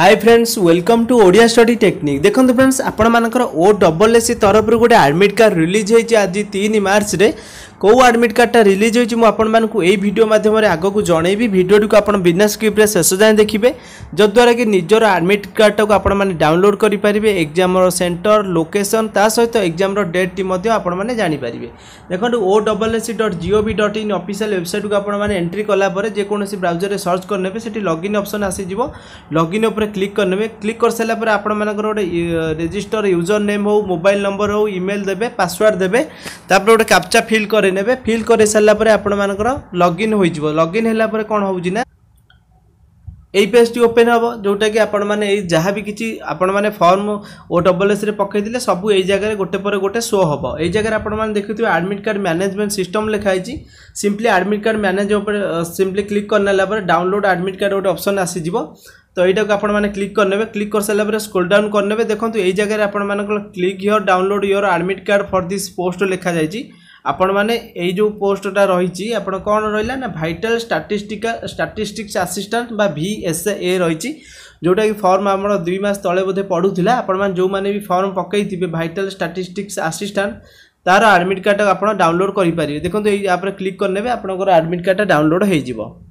high friends welcome to Odia study technique দেখুন friends আপনার O double AC তরফর গোটে admit card release হয়েছে আজ তিন মার্চরে কেউ আডমিট কার্ডটা রিলিজ হয়েছে মু আপনার এই ভিডিও মাধ্যমে আগুক জনাইবি ভিডিওটি আপনার বিনা স্ক্রিপ্টে শেষ যায় দেখবে যদ্বারা কি নিজের আডমিট কার্ডটাকে আপনার ডাউনলোড করে পারে এক্সামর সেন্টর লোকেসন তা সহ এক্সামর ডেটটি আপনার জাঁপারে দেখুন O double S C dot G O V dot in official ওয়েবসাইটকে আপনার এন্ট্রি কলাপরে যেকোন ব্রাউজরে সর্চ করে নেবে সেটি লগইন অপসন আসিযোগ লগইন উপরে ক্লিক করে নেবে ক্লিক করে সারা পরে আপনার গোটে রেজিষ্টর ইউজর নেম হোক মোবাইল নম্বর হোক ইমেল দেবে পাসওয়ার্ড দেবে তাপরে গোটে ক্যাপচা ফিল করে କରିନେବେ ଫିଲ୍ କରିସାରିଲା ପରେ ଆପଣମାନଙ୍କର ଲଗ୍ଇନ୍ ହୋଇଯିବ ଲଗ୍ଇନ୍ ହେଲା ପରେ କ'ଣ ହେଉଛି ନା এই পেজটি ওপেন হব যেটাকি আপনার এই যা বি কিছু আপনার ফর্ম ও ডবল এসে পকাইলে সবু এই জায়গায় গোটে পরে গোটে শো হব এই জায়গায় আপনার দেখুথে আডমিট কার্ড ম্যানেজমেন্ট সিস্টম লেখা হয়েছি সিম্পলি আডমিট কার্ড ম্যানেজ উপরে সিম্পলি ক্লিক করে নেলা পরে ডাউনলোড আডমিট কার্ড গোটে অপসন আসিযোগ তো এইটাকে আপনার ক্লিক করে নেবে ক্লিক করে সারা পরে স্কোল ডাউন করে নেবে দেখুন এই জায়গায় আপনার click your download your admit card for this post লেখা যাই ଆପଣମାନେ ଏଇ ଯେଉଁ ପୋଷ୍ଟଟା ରହିଛି ଆପଣ କ'ଣ ରହିଲା ନା ଭାଇଟାଲ୍ ଷ୍ଟାଟିଷ୍ଟିକା ଷ୍ଟାଟିଷ୍ଟିକ୍ସ ଆସିଷ୍ଟାଣ୍ଟ ବା ଭି ଏସ୍ ଏ ରହିଛି ଯେଉଁଟାକି ଫର୍ମ ଆମର ଦୁଇ ମାସ ତଳେ ବୋଧେ ପଡ଼ୁଥିଲା ଆପଣମାନେ ଯେଉଁମାନେ ବି ଫର୍ମ ପକାଇଥିବେ ଭାଇଟାଲ୍ ଷ୍ଟାଟିଷ୍ଟିକ୍ସ ଆସିଷ୍ଟାଣ୍ଟ ତା'ର ଆଡ଼ମିଟ୍ କାର୍ଡ଼ଟା ଆପଣ ଡାଉନଲୋଡ଼୍ କରିପାରିବେ ଦେଖନ୍ତୁ ଏଇ ଆପ୍ରେ କ୍ଲିକ୍ କରିନେବେ ଆପଣଙ୍କର ଆଡ଼ମିଟ୍ କାର୍ଡ଼ଟା ଡାଉନଲୋଡ଼୍ ହୋଇଯିବ